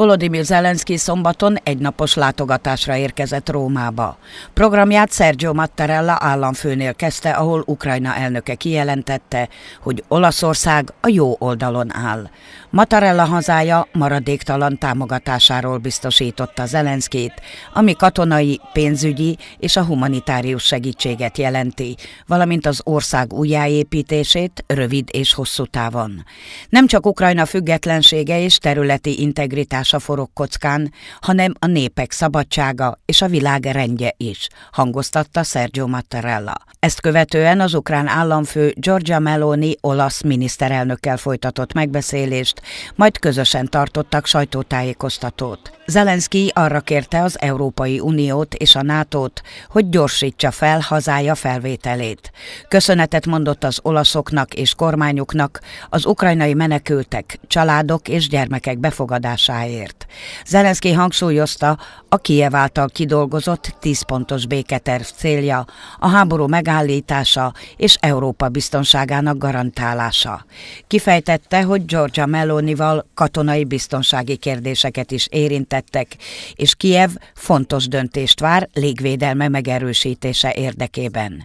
Volodymyr Zelenszky szombaton egynapos látogatásra érkezett Rómába. Programját Sergio Mattarella államfőnél kezdte, ahol Ukrajna elnöke kijelentette, hogy Olaszország a jó oldalon áll. Matarella hazája maradéktalan támogatásáról biztosította Zelenszkét, ami katonai, pénzügyi és a humanitárius segítséget jelenti, valamint az ország újjáépítését rövid és hosszú távon. Nem csak Ukrajna függetlensége és területi integritása forog kockán, hanem a népek szabadsága és a világ rendje is, hangoztatta Sergio Mattarella. Ezt követően az ukrán államfő Giorgia Meloni olasz miniszterelnökkel folytatott megbeszélést, majd közösen tartottak sajtótájékoztatót. Zelenszky arra kérte az Európai Uniót és a NATO-t, hogy gyorsítsa fel hazája felvételét. Köszönetet mondott az olaszoknak és kormányuknak az ukrajnai menekültek, családok és gyermekek befogadásáért. Zelenszky hangsúlyozta, a Kiev által kidolgozott 10 pontos béketerv célja, a háború megállítása és Európa biztonságának garantálása. Kifejtette, hogy Georgia Mello Szalonival katonai biztonsági kérdéseket is érintettek, és Kiev fontos döntést vár légvédelme megerősítése érdekében.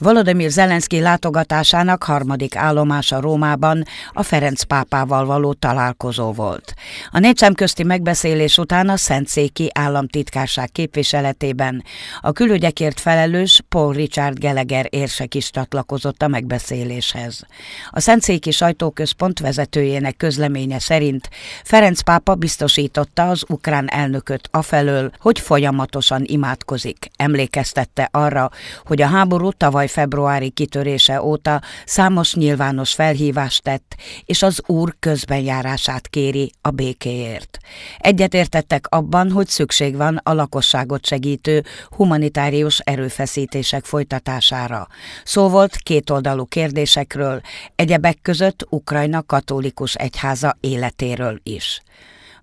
Volodymyr Zelenszky látogatásának harmadik állomása Rómában a Ferenc pápával való találkozó volt. A négy közti megbeszélés után a Szentszéki államtitkárság képviseletében a külügyekért felelős Paul Richard Geleger érsek is csatlakozott a megbeszéléshez. A Szentszéki sajtóközpont vezetőjének közleménye szerint Ferenc pápa biztosította az ukrán elnököt afelől, hogy folyamatosan imádkozik. Emlékeztette arra, hogy a háború tavaly tavaly februári kitörése óta számos nyilvános felhívást tett, és az úr közbenjárását kéri a békéért. Egyetértettek abban, hogy szükség van a lakosságot segítő humanitárius erőfeszítések folytatására. Szó volt kétoldalú kérdésekről, egyebek között Ukrajna katolikus egyháza életéről is.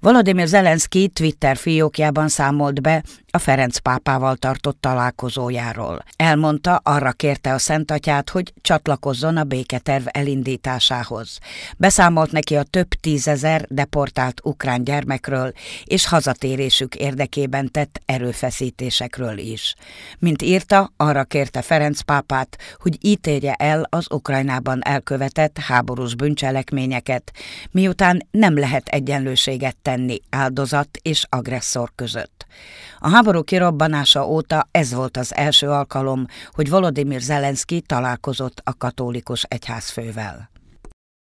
Vladimir Zelenszky Twitter fiókjában számolt be a Ferenc pápával tartott találkozójáról. Elmondta, arra kérte a Szentatyát, hogy csatlakozzon a béketerv elindításához. Beszámolt neki a több tízezer deportált ukrán gyermekről, és hazatérésük érdekében tett erőfeszítésekről is. Mint írta, arra kérte Ferenc pápát, hogy ítélje el az Ukrajnában elkövetett háborús bűncselekményeket, miután nem lehet egyenlőséget tenni lenni áldozat és agresszor között. A háború kirobbanása óta ez volt az első alkalom, hogy Volodymyr Zelenszky találkozott a katolikus egyházfővel.